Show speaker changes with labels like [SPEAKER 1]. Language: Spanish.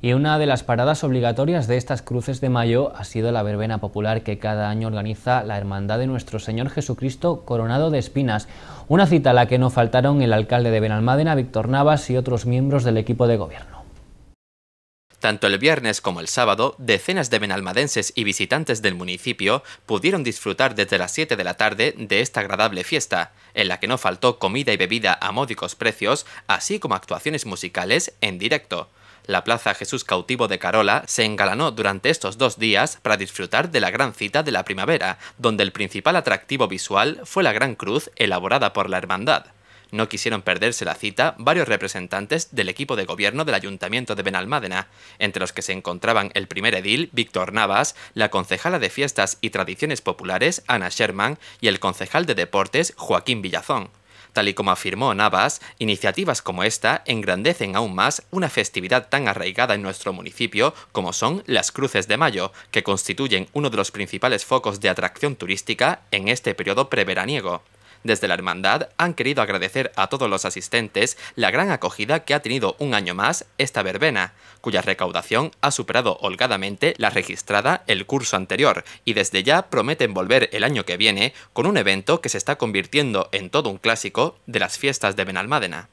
[SPEAKER 1] Y una de las paradas obligatorias de estas cruces de mayo ha sido la verbena popular que cada año organiza la Hermandad de Nuestro Señor Jesucristo coronado de espinas, una cita a la que no faltaron el alcalde de Benalmádena, Víctor Navas y otros miembros del equipo de gobierno.
[SPEAKER 2] Tanto el viernes como el sábado, decenas de benalmadenses y visitantes del municipio pudieron disfrutar desde las 7 de la tarde de esta agradable fiesta, en la que no faltó comida y bebida a módicos precios, así como actuaciones musicales en directo. La Plaza Jesús Cautivo de Carola se engalanó durante estos dos días para disfrutar de la gran cita de la primavera, donde el principal atractivo visual fue la gran cruz elaborada por la hermandad. No quisieron perderse la cita varios representantes del equipo de gobierno del Ayuntamiento de Benalmádena, entre los que se encontraban el primer edil, Víctor Navas, la concejala de Fiestas y Tradiciones Populares, Ana Sherman, y el concejal de Deportes, Joaquín Villazón. Tal y como afirmó Navas, iniciativas como esta engrandecen aún más una festividad tan arraigada en nuestro municipio como son las Cruces de Mayo, que constituyen uno de los principales focos de atracción turística en este periodo preveraniego. Desde la hermandad han querido agradecer a todos los asistentes la gran acogida que ha tenido un año más esta verbena, cuya recaudación ha superado holgadamente la registrada el curso anterior y desde ya prometen volver el año que viene con un evento que se está convirtiendo en todo un clásico de las fiestas de Benalmádena.